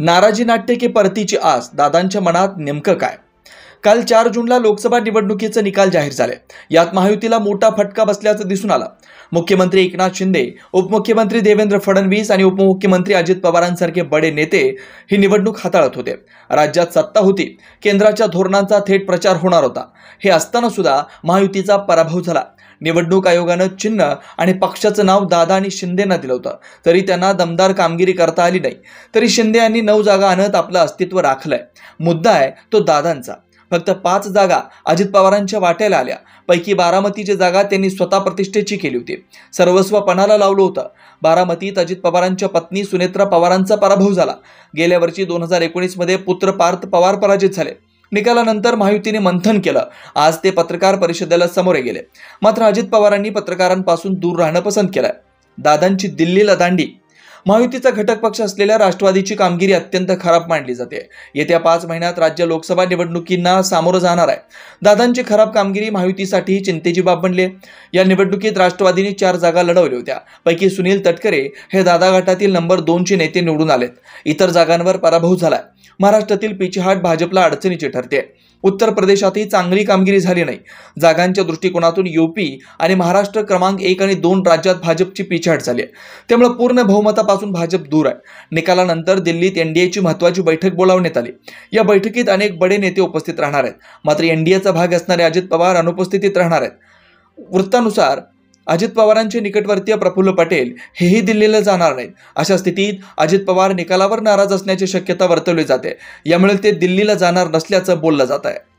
नाराजी नाट्य की परतीची आस दादांच्या मनात नेमकं काय काल चार जूनला लोकसभा निवडणुकीचे निकाल जाहीर झाले यात महायुतीला मोठा फटका बसल्याचं दिसून आलं मुख्यमंत्री एकनाथ शिंदे उपमुख्यमंत्री देवेंद्र फडणवीस आणि उपमुख्यमंत्री अजित पवारांसारखे बडे नेते ही निवडणूक हाताळत होते राज्यात सत्ता होती केंद्राच्या धोरणांचा थेट प्रचार होणार होता हे असताना सुद्धा महायुतीचा पराभव झाला निवडणूक आयोगानं चिन्ह आणि पक्षाचं नाव दादा आणि शिंदेना दिलं होतं तरी त्यांना दमदार कामगिरी करता आली नाही तरी शिंदे यांनी नऊ जागा आणत आपलं अस्तित्व राखलंय मुद्दा आहे तो दादांचा फक्त पाच जागा अजित पवारांच्या वाट्याला आल्या पैकी बारामतीची जागा त्यांनी स्वतः प्रतिष्ठेची केली होती सर्वस्व पणाला लावलं होतं बारामतीत अजित पवारांच्या पत्नी सुनेत्रा पवारांचा पराभव झाला गेल्या वर्षी दोन हजार एकोणीसमध्ये पुत्र पार्थ पवार पराजित झाले निकालानंतर महायुतीने मंथन केलं आज ते पत्रकार परिषदेला समोर गेले मात्र अजित पवारांनी पत्रकारांपासून दूर राहणं पसंत केलं दादांची दिल्लीला दांडी महायुतीचा घटक पक्ष असलेल्या राष्ट्रवादीची कामगिरी अत्यंत खराब मानली जाते येत्या पाच महिन्यात राज्य लोकसभा निवडणुकींना सामोरं जाणार आहे दादांची खराब कामगिरी महायुतीसाठी चिंतेची बाब बनली या निवडणुकीत राष्ट्रवादीने चार जागा लढवल्या होत्या पैकी सुनील तटकरे हे दादा गटातील नंबर दोनचे नेते निवडून आलेत इतर जागांवर पराभव झालाय महाराष्ट्रातील पिछेहाट भाजपला अडचणीची ठरते उत्तर प्रदेशातही चांगली कामगिरी झाली नाही जागांच्या दृष्टिकोनातून युपी आणि महाराष्ट्र क्रमांक एक आणि दोन राज्यात भाजपची पिछाट झाली आहे त्यामुळे पूर्ण बहुमतापासून भाजप दूर आहे निकालानंतर दिल्लीत एनडीएची महत्वाची बैठक बोलावण्यात आली या बैठकीत अनेक बडे नेते उपस्थित राहणार आहेत मात्र एनडीएचा भाग असणारे अजित पवार अनुपस्थितीत राहणार आहेत वृत्तानुसार अजित पवारांचे निकटवर्तीय प्रफुल्ल पटेल हेही दिल्लीला जाणार नाहीत अशा स्थितीत अजित पवार निकालावर नाराज असण्याची शक्यता वर्तवली जाते यामुळे ते दिल्लीला जाणार नसल्याचं बोललं जात आहे